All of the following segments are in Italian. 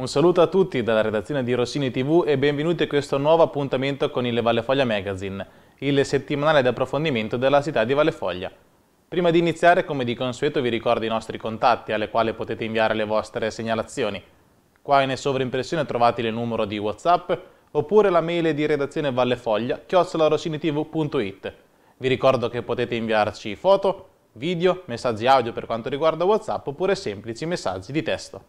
Un saluto a tutti dalla redazione di Rossini TV e benvenuti a questo nuovo appuntamento con il Vallefoglia Magazine, il settimanale di approfondimento della città di Vallefoglia. Prima di iniziare, come di consueto, vi ricordo i nostri contatti alle quali potete inviare le vostre segnalazioni. Qua in sovrimpressione trovate il numero di WhatsApp oppure la mail di redazione vallefoglia chiocciolarossinitv.it. Vi ricordo che potete inviarci foto, video, messaggi audio per quanto riguarda WhatsApp oppure semplici messaggi di testo.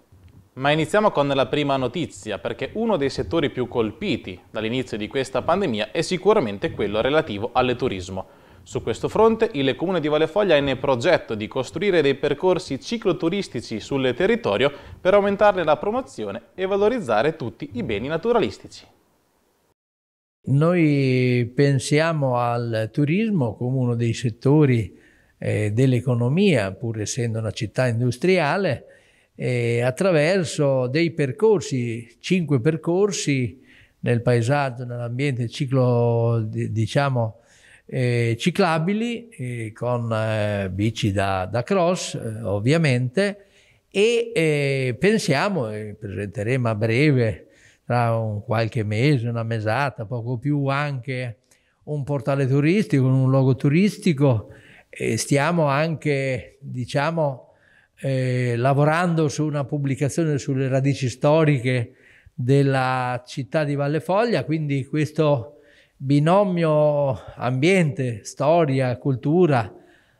Ma iniziamo con la prima notizia, perché uno dei settori più colpiti dall'inizio di questa pandemia è sicuramente quello relativo al turismo. Su questo fronte il comune di Valefoglia è nel progetto di costruire dei percorsi cicloturistici sul territorio per aumentarne la promozione e valorizzare tutti i beni naturalistici. Noi pensiamo al turismo come uno dei settori eh, dell'economia, pur essendo una città industriale, eh, attraverso dei percorsi, cinque percorsi nel paesaggio, nell'ambiente ciclo, diciamo, eh, ciclabili, eh, con eh, bici da, da cross eh, ovviamente, e eh, pensiamo, e presenteremo a breve, tra un qualche mese, una mesata, poco più anche un portale turistico, un luogo turistico, e stiamo anche, diciamo, eh, lavorando su una pubblicazione sulle radici storiche della città di Valle Foglia, quindi questo binomio ambiente, storia, cultura,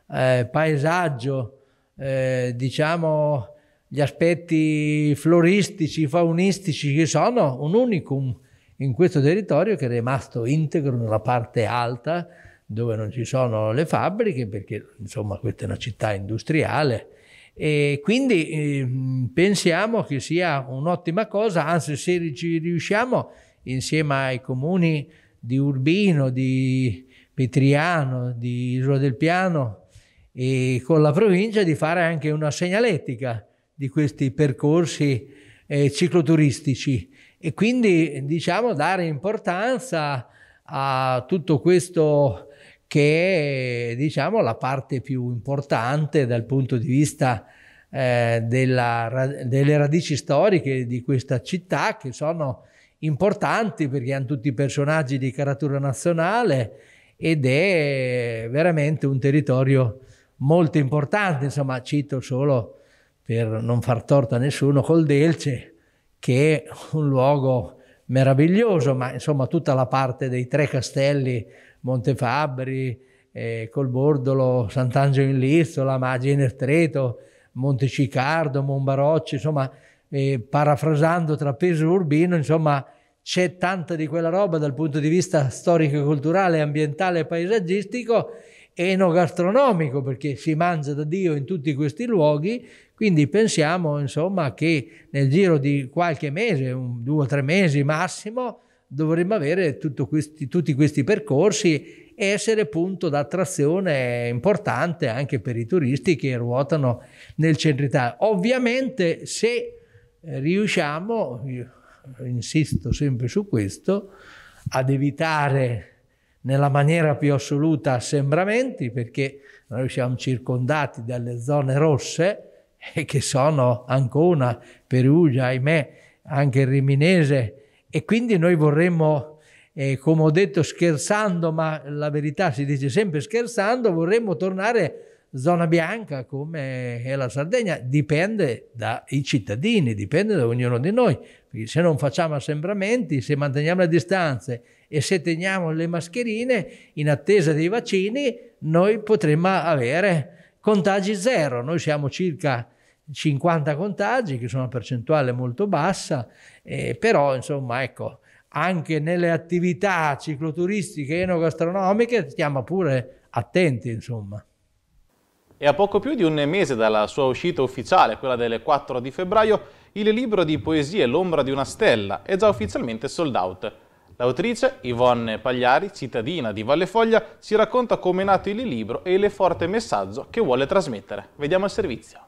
eh, paesaggio, eh, diciamo gli aspetti floristici, faunistici che sono un unicum in questo territorio che è rimasto integro nella parte alta dove non ci sono le fabbriche perché insomma questa è una città industriale e quindi eh, pensiamo che sia un'ottima cosa, anzi se ci riusciamo insieme ai comuni di Urbino, di Petriano, di Isola del Piano e con la provincia di fare anche una segnaletica di questi percorsi eh, cicloturistici e quindi diciamo dare importanza a tutto questo che è diciamo, la parte più importante dal punto di vista eh, della, delle radici storiche di questa città, che sono importanti perché hanno tutti personaggi di caratura nazionale ed è veramente un territorio molto importante. Insomma, cito solo per non far torto a nessuno, col Delce, che è un luogo meraviglioso, ma insomma tutta la parte dei tre castelli Montefabbri, eh, Colbordolo, Sant'Angelo in Lizzola, Maggi in Ertreto, Montecicardo, Monbarocci, insomma, eh, parafrasando Trapeso Urbino, insomma, c'è tanta di quella roba dal punto di vista storico, culturale, ambientale, paesaggistico e enogastronomico, perché si mangia da Dio in tutti questi luoghi, quindi pensiamo, insomma, che nel giro di qualche mese, un, due o tre mesi massimo, dovremmo avere questi, tutti questi percorsi e essere punto d'attrazione importante anche per i turisti che ruotano nel centro Italia. Ovviamente se riusciamo, insisto sempre su questo, ad evitare nella maniera più assoluta assembramenti perché noi siamo circondati dalle zone rosse e che sono Ancona, Perugia, ahimè, anche il Riminese, e quindi noi vorremmo, eh, come ho detto scherzando, ma la verità si dice sempre scherzando, vorremmo tornare zona bianca come è la Sardegna. Dipende dai cittadini, dipende da ognuno di noi. Perché se non facciamo assembramenti, se manteniamo le distanze e se teniamo le mascherine in attesa dei vaccini, noi potremmo avere contagi zero. Noi siamo circa 50 contagi, che sono una percentuale molto bassa, eh, però insomma ecco, anche nelle attività cicloturistiche e enogastronomiche stiamo pure attenti insomma. E a poco più di un mese dalla sua uscita ufficiale, quella del 4 di febbraio, il libro di poesie L'ombra di una stella è già ufficialmente sold out. L'autrice, Yvonne Pagliari, cittadina di Vallefoglia, ci racconta come è nato il libro e il forte messaggio che vuole trasmettere. Vediamo il servizio.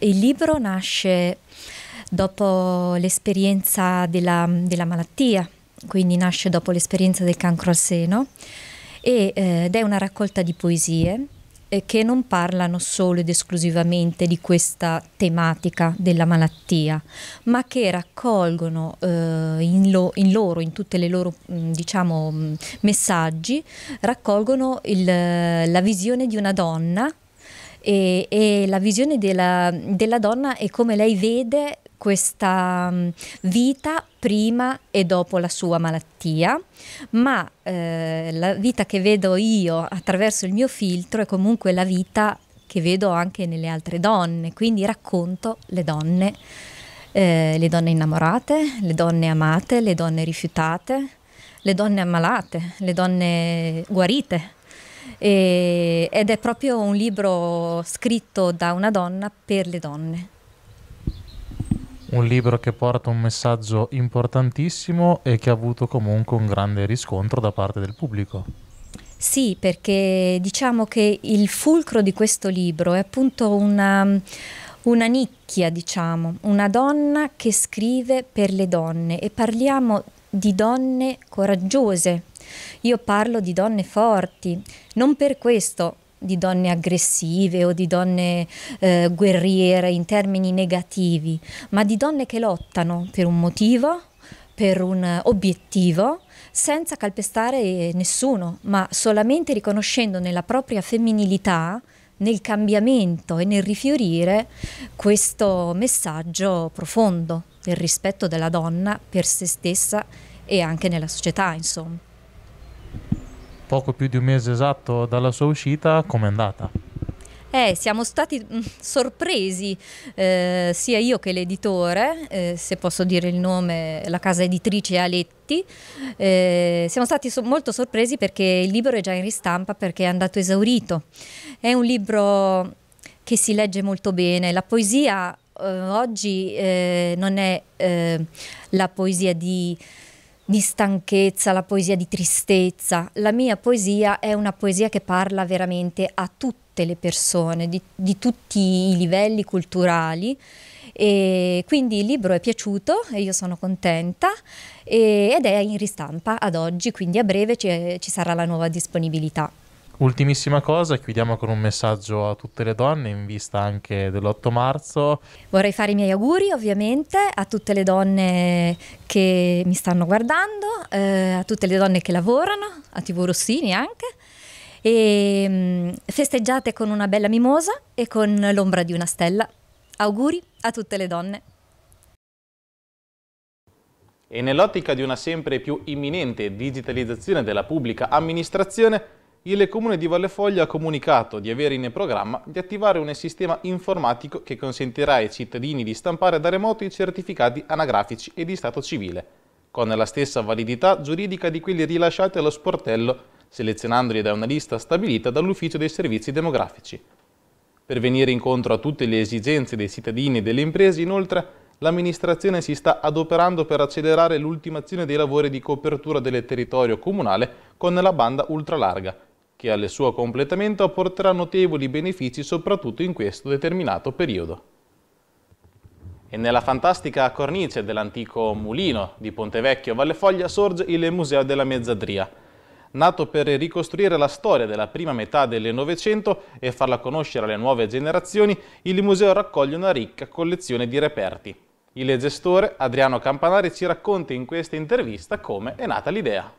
Il libro nasce dopo l'esperienza della, della malattia, quindi nasce dopo l'esperienza del cancro al seno e, eh, ed è una raccolta di poesie eh, che non parlano solo ed esclusivamente di questa tematica della malattia, ma che raccolgono eh, in, lo, in, loro, in tutte le loro mm, diciamo, mm, messaggi, raccolgono il, la visione di una donna e, e la visione della, della donna e come lei vede questa mm, vita prima e dopo la sua malattia, ma eh, la vita che vedo io attraverso il mio filtro è comunque la vita che vedo anche nelle altre donne, quindi racconto le donne, eh, le donne innamorate, le donne amate, le donne rifiutate, le donne ammalate, le donne guarite, e, ed è proprio un libro scritto da una donna per le donne. Un libro che porta un messaggio importantissimo e che ha avuto comunque un grande riscontro da parte del pubblico. Sì, perché diciamo che il fulcro di questo libro è appunto una, una nicchia, diciamo, una donna che scrive per le donne e parliamo di donne coraggiose, io parlo di donne forti, non per questo di donne aggressive o di donne eh, guerriere in termini negativi, ma di donne che lottano per un motivo, per un obiettivo, senza calpestare nessuno, ma solamente riconoscendo nella propria femminilità nel cambiamento e nel rifiorire questo messaggio profondo del rispetto della donna per se stessa e anche nella società, insomma poco più di un mese esatto dalla sua uscita, com'è andata? Eh, siamo stati mm, sorpresi, eh, sia io che l'editore, eh, se posso dire il nome, la casa editrice Aletti, eh, siamo stati so molto sorpresi perché il libro è già in ristampa perché è andato esaurito. È un libro che si legge molto bene, la poesia eh, oggi eh, non è la poesia di di stanchezza, la poesia di tristezza. La mia poesia è una poesia che parla veramente a tutte le persone, di, di tutti i livelli culturali. E quindi il libro è piaciuto e io sono contenta e, ed è in ristampa ad oggi, quindi a breve ci, ci sarà la nuova disponibilità. Ultimissima cosa, chiudiamo con un messaggio a tutte le donne in vista anche dell'8 marzo. Vorrei fare i miei auguri ovviamente a tutte le donne che mi stanno guardando, eh, a tutte le donne che lavorano, a TV Rossini anche, e mh, mm, festeggiate con una bella mimosa e con l'ombra di una stella. Auguri a tutte le donne. E nell'ottica di una sempre più imminente digitalizzazione della pubblica amministrazione, il Comune di Vallefoglia ha comunicato di avere in programma di attivare un sistema informatico che consentirà ai cittadini di stampare da remoto i certificati anagrafici e di stato civile, con la stessa validità giuridica di quelli rilasciati allo sportello, selezionandoli da una lista stabilita dall'Ufficio dei Servizi Demografici. Per venire incontro a tutte le esigenze dei cittadini e delle imprese, inoltre, l'amministrazione si sta adoperando per accelerare l'ultimazione dei lavori di copertura del territorio comunale con la banda ultralarga, che al suo completamento apporterà notevoli benefici soprattutto in questo determinato periodo. E nella fantastica cornice dell'antico mulino di Pontevecchio Vallefoglia sorge il Museo della Mezzadria, nato per ricostruire la storia della prima metà del Novecento e farla conoscere alle nuove generazioni, il museo raccoglie una ricca collezione di reperti. Il gestore Adriano Campanari ci racconta in questa intervista come è nata l'idea.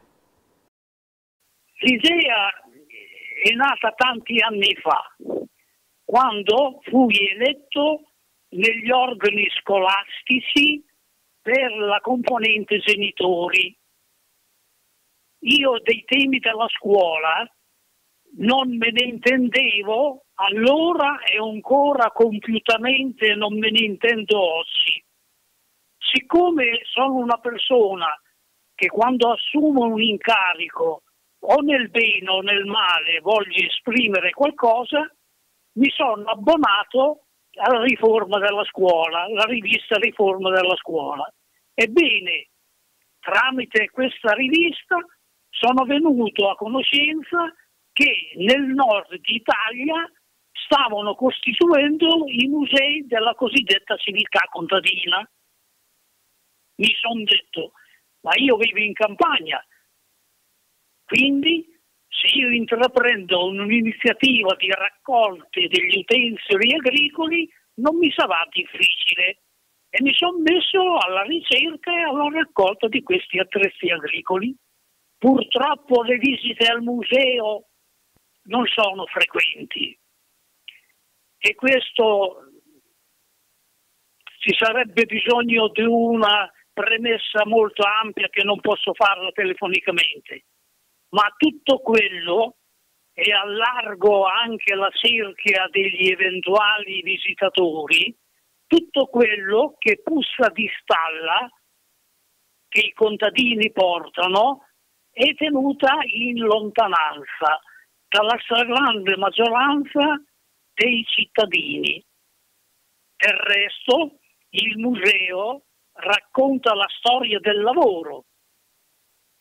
L'idea è nata tanti anni fa, quando fui eletto negli organi scolastici per la componente genitori. Io dei temi della scuola non me ne intendevo allora e ancora compiutamente non me ne intendo oggi. Siccome sono una persona che quando assumo un incarico o nel bene o nel male voglio esprimere qualcosa, mi sono abbonato alla riforma della scuola, alla rivista Riforma della scuola. Ebbene, tramite questa rivista sono venuto a conoscenza che nel nord d'Italia stavano costituendo i musei della cosiddetta civiltà contadina. Mi sono detto, ma io vivo in campagna, quindi se io intraprendo un'iniziativa di raccolte degli utensili agricoli non mi sarà difficile e mi sono messo alla ricerca e alla raccolta di questi attrezzi agricoli. Purtroppo le visite al museo non sono frequenti e questo ci sarebbe bisogno di una premessa molto ampia che non posso farla telefonicamente ma tutto quello e allargo anche la cerchia degli eventuali visitatori, tutto quello che puzza di stalla che i contadini portano è tenuta in lontananza dalla stragrande maggioranza dei cittadini. Del resto il museo racconta la storia del lavoro,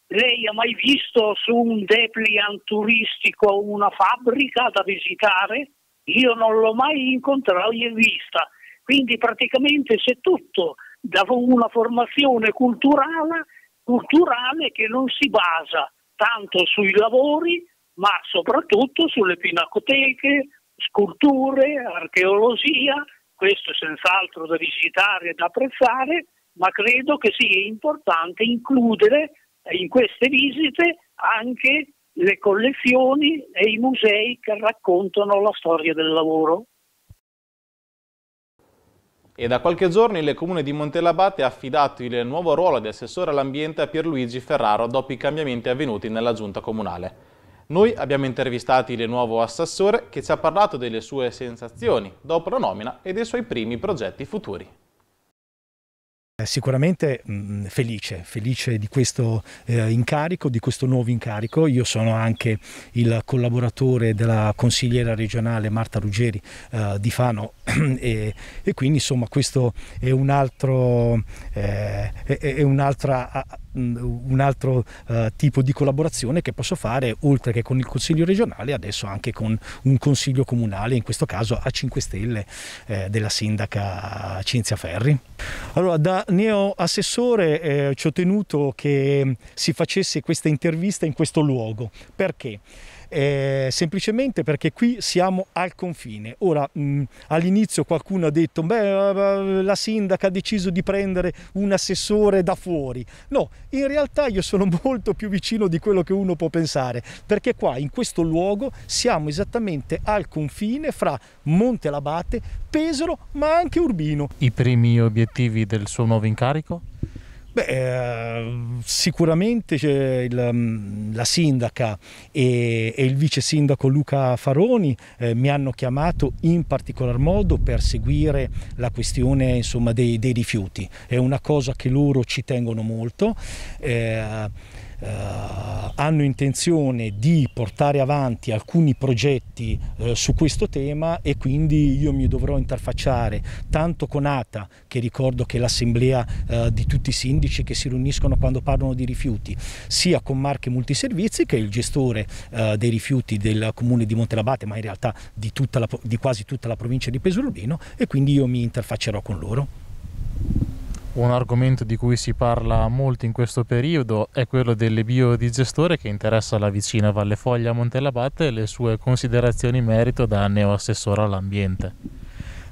lei ha mai visto su un depliant turistico una fabbrica da visitare? Io non l'ho mai incontrato in vista. Quindi praticamente c'è tutto da una formazione culturale, culturale che non si basa tanto sui lavori, ma soprattutto sulle pinacoteche, sculture, archeologia, questo è senz'altro da visitare e da apprezzare, ma credo che sia importante includere eh, in queste visite anche le collezioni e i musei che raccontano la storia del lavoro. E da qualche giorno il comune di Montelabate ha affidato il nuovo ruolo di assessore all'ambiente a Pierluigi Ferraro dopo i cambiamenti avvenuti nella giunta comunale. Noi abbiamo intervistato il nuovo assessore che ci ha parlato delle sue sensazioni dopo la nomina e dei suoi primi progetti futuri. Eh, sicuramente mh, mm, felice, felice di questo eh, incarico, di questo nuovo incarico. Io sono anche il collaboratore della consigliera regionale Marta Ruggeri eh, di Fano e, e, quindi insomma questo è eh, un'altra un un altro eh, tipo di collaborazione che posso fare oltre che con il Consiglio regionale, adesso anche con un Consiglio comunale, in questo caso a 5 Stelle eh, della sindaca Cinzia Ferri. Allora, da neo assessore eh, ci ho tenuto che si facesse questa intervista in questo luogo. Perché? eh, semplicemente perché qui siamo al confine. Ora, all'inizio qualcuno ha detto, beh, eh, eh, la sindaca ha deciso di prendere un assessore da fuori. No, in realtà io sono molto più vicino di quello che uno può pensare, perché qua in questo luogo siamo esattamente al confine fra Monte Labate, Pesaro, ma anche Urbino. I primi obiettivi del suo nuovo incarico? Beh, ehm, sicuramente il, mm, la sindaca e, e, il vice sindaco Luca Faroni eh, mi hanno chiamato in particolar modo per seguire la questione insomma, dei, dei, rifiuti. È una cosa che loro ci tengono molto. Eh, eh, hanno intenzione di portare avanti alcuni progetti eh, su questo tema e quindi io mi dovrò interfacciare tanto con ATA, che ricordo che è l'assemblea eh, di tutti i sindaci che si riuniscono quando parlano di rifiuti, sia con Marche Multiservizi, che è il gestore eh, dei rifiuti del comune di Montelabate, ma in realtà di, la, di quasi tutta la provincia di Pesolino, e quindi io mi interfaccerò con loro. Un argomento di cui si parla molto in questo periodo è quello delle biodigestore che interessa la vicina Valle Foglia Montellabate e le sue considerazioni in merito da neoassessore all'ambiente.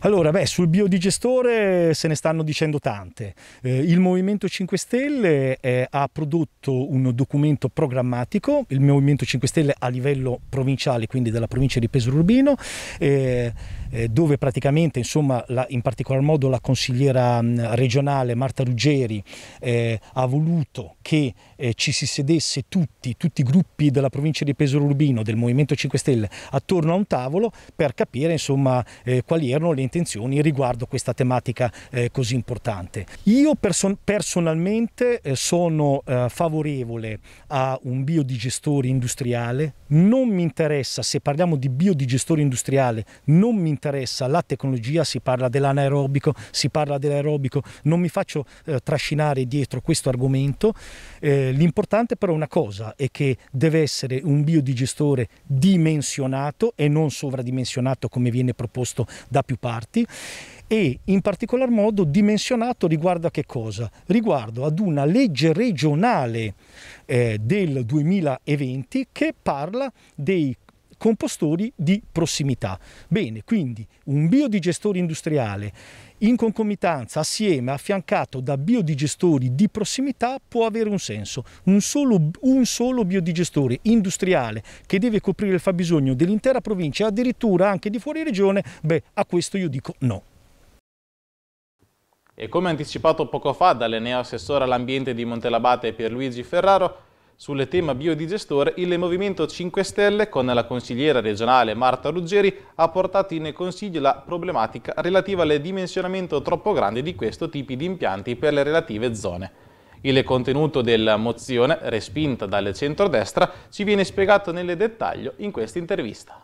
Allora, beh, sul biodigestore se ne stanno dicendo tante. Eh, il Movimento 5 Stelle eh, ha prodotto un documento programmatico, il Movimento 5 Stelle a livello provinciale, quindi della provincia di Pesaro Urbino. Eh, eh, dove praticamente insomma, la, in particolar modo la consigliera mm, regionale Marta Ruggeri eh, ha voluto che eh, ci si sedesse tutti, tutti i gruppi della provincia di Pesaro Urbino, del Movimento 5 Stelle, attorno a un tavolo per capire insomma, eh, quali erano le intenzioni riguardo questa tematica eh, così importante. Io person personalmente sono favorevole a un biodigestore industriale, non mi interessa se parliamo di biodigestore industriale, non mi interessa interessa la tecnologia, si parla dell'anaerobico, si parla dell'aerobico, non mi faccio eh, trascinare dietro questo argomento. Eh, l'importante però è una cosa, è che deve essere un biodigestore dimensionato e non sovradimensionato come viene proposto da più parti e in particolar modo dimensionato riguardo a che cosa? Riguardo ad una legge regionale eh, del 2020 che parla dei compostori di prossimità. Bene, quindi un biodigestore industriale in concomitanza, assieme, affiancato da biodigestori di prossimità può avere un senso. Un solo, un solo biodigestore industriale che deve coprire il fabbisogno dell'intera provincia e addirittura anche di fuori regione, beh, a questo io dico no. E come anticipato poco fa dall'Enea Assessore all'Ambiente di Montelabate Pierluigi Ferraro, sul tema biodigestore, il Movimento 5 Stelle, con la consigliera regionale Marta Ruggeri, ha portato in consiglio la problematica relativa al dimensionamento troppo grande di questo tipo di impianti per le relative zone. Il contenuto della mozione, respinta dal centrodestra, ci viene spiegato nel dettaglio in questa intervista.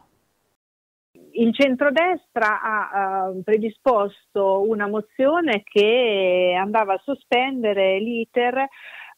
Il centrodestra ha eh, predisposto una mozione che andava a sospendere l'iter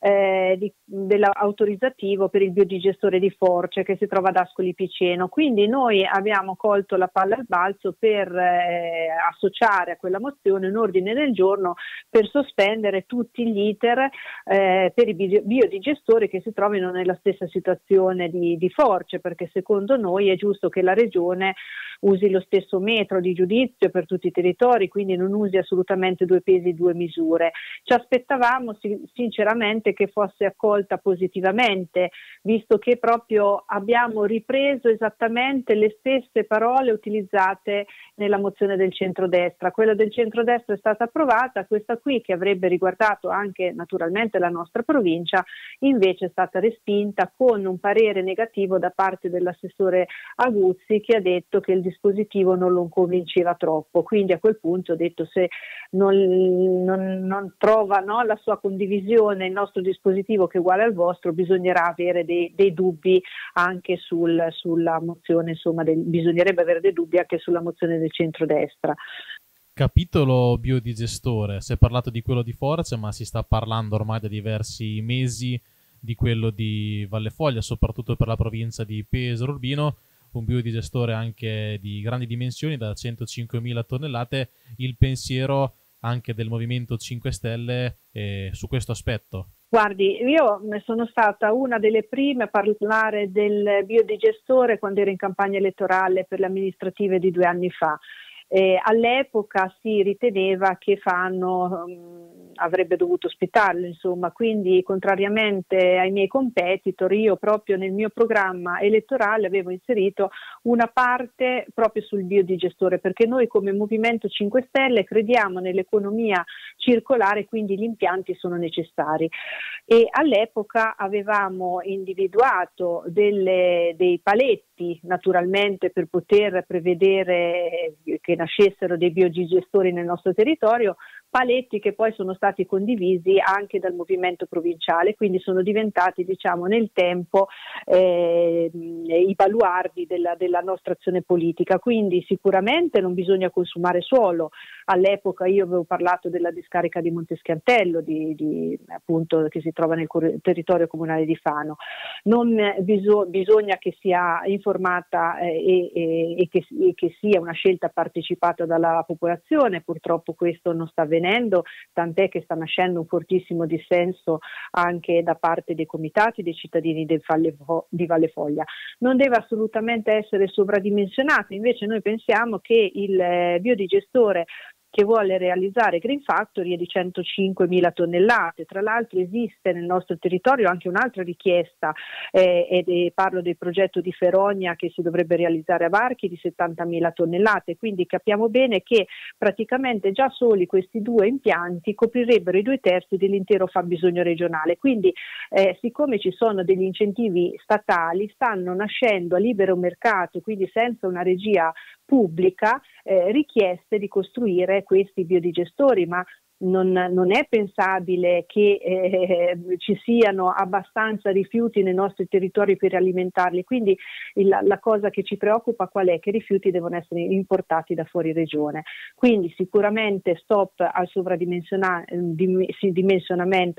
eh, dell'autorizzativo per il biodigestore di Force che si trova ad Ascoli Piceno. Quindi noi abbiamo colto la palla al balzo per eh, associare a quella mozione un ordine del giorno per sospendere tutti gli iter eh, per i biodigestori che si trovino nella stessa situazione di, di Force, perché secondo noi è giusto che la Regione usi lo stesso metro di giudizio per tutti i territori, quindi non usi assolutamente due pesi e due misure. Ci aspettavamo sinceramente che fosse accolta positivamente, visto che proprio abbiamo ripreso esattamente le stesse parole utilizzate nella mozione del centrodestra. Quella del centrodestra è stata approvata, questa qui che avrebbe riguardato anche naturalmente la nostra provincia, invece è stata respinta con un parere negativo da parte dell'assessore Aguzzi che ha detto che il dispositivo non lo convinceva troppo. Quindi a quel punto ho detto se non, non, non trova no, la sua condivisione il nostro dispositivo che è uguale al vostro bisognerà avere dei, dei dubbi anche sul, sulla mozione, insomma, del, bisognerebbe avere dei dubbi anche sulla mozione del centrodestra. Capitolo biodigestore, si è parlato di quello di Forza, ma si sta parlando ormai da diversi mesi di quello di Valle Foglia, soprattutto per la provincia di Pesaro Urbino un biodigestore anche di grandi dimensioni, da 105.000 tonnellate, il pensiero anche del Movimento 5 Stelle eh, su questo aspetto. Guardi, io sono stata una delle prime a parlare del biodigestore quando ero in campagna elettorale per le amministrative di due anni fa eh, all'epoca si riteneva che Fanno um, mm, avrebbe dovuto ospitarlo, insomma, quindi contrariamente ai miei competitor, io proprio nel mio programma elettorale avevo inserito una parte proprio sul biodigestore, perché noi come Movimento 5 Stelle crediamo nell'economia circolare, quindi gli impianti sono necessari. E all'epoca avevamo individuato delle, dei paletti, naturalmente, per poter prevedere che nascessero dei biogigestori nel nostro territorio paletti che poi sono stati condivisi anche dal movimento provinciale, quindi sono diventati diciamo, nel tempo eh, i baluardi della, della, nostra azione politica. Quindi sicuramente non bisogna consumare suolo. All'epoca io avevo parlato della discarica di Monteschiantello, di, di, appunto, che si trova nel territorio comunale di Fano. Non biso- bisogna che sia informata eh, e, e, che, e che sia una scelta partecipata dalla popolazione, purtroppo questo non sta avvenendo avvenendo, tant'è che sta nascendo un fortissimo dissenso anche da parte dei comitati dei cittadini di Valle Foglia. Non deve assolutamente essere sovradimensionato, invece noi pensiamo che il eh, biodigestore che vuole realizzare Green Factory è di 105.000 tonnellate. Tra l'altro esiste nel nostro territorio anche un'altra richiesta, eh, ed è, parlo del progetto di Ferogna che si dovrebbe realizzare a Varchi di 70.000 tonnellate, quindi capiamo bene che praticamente già soli questi due impianti coprirebbero i due terzi dell'intero fabbisogno regionale. Quindi eh, siccome ci sono degli incentivi statali, stanno nascendo a libero mercato, quindi senza una regia pubblica eh, richieste di costruire questi biodigestori, ma non, non è pensabile che eh, ci siano abbastanza rifiuti nei nostri territori per alimentarli, quindi il, la cosa che ci preoccupa qual è? Che i rifiuti devono essere importati da fuori regione. Quindi sicuramente stop al sovradimensionamento,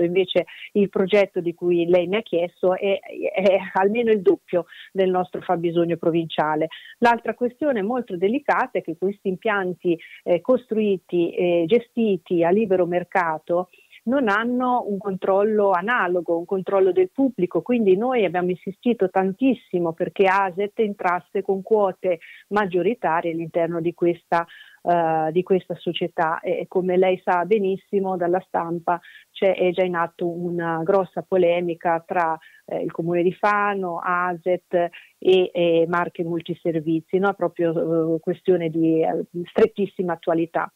ehm, invece il progetto di cui lei mi ha chiesto è, è almeno il doppio del nostro fabbisogno provinciale. L'altra questione molto delicata è che questi impianti eh, costruiti e eh, gestiti a livello libero mercato non hanno un controllo analogo, un controllo del pubblico, quindi noi abbiamo insistito tantissimo perché Aset entrasse con quote maggioritarie all'interno di questa, uh, di questa società e come lei sa benissimo dalla stampa c'è, è già in atto una grossa polemica tra eh, il comune di Fano, Aset e, e Marche Multiservizi, no? proprio eh, questione di eh, strettissima attualità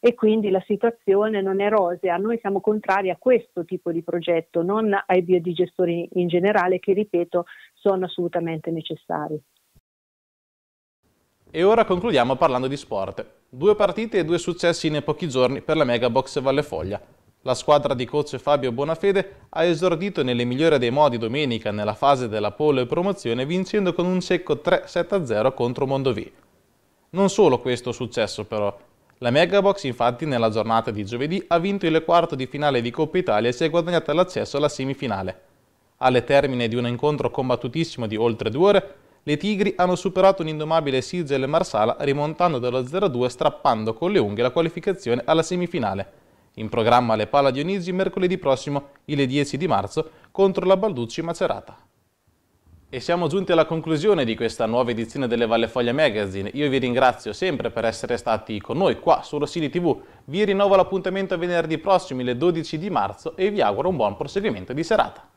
e quindi la situazione non è rosea. Noi siamo contrari a questo tipo di progetto, non ai biodigestori in generale che, ripeto, sono assolutamente necessari. E ora concludiamo parlando di sport. Due partite e due successi in pochi giorni per la Mega Box Valle Foglia. La squadra di coach Fabio Bonafede ha esordito nelle migliori dei modi domenica nella fase della polo e promozione vincendo con un secco 3-7-0 contro Mondovì. Non solo questo successo però, la Megabox infatti nella giornata di giovedì ha vinto il quarto di finale di Coppa Italia e si è guadagnata l'accesso alla semifinale. Alle termine di un incontro combattutissimo di oltre due ore, le Tigri hanno superato un indomabile Sigel Marsala rimontando dallo 0-2 strappando con le unghie la qualificazione alla semifinale. In programma le Pala Dionisi mercoledì prossimo, il 10 di marzo, contro la Balducci Macerata. E siamo giunti alla conclusione di questa nuova edizione delle Vallefoglia Magazine. Io vi ringrazio sempre per essere stati con noi qua su Rossini TV. Vi rinnovo l'appuntamento venerdì prossimo, il 12 di marzo, e vi auguro un buon proseguimento di serata.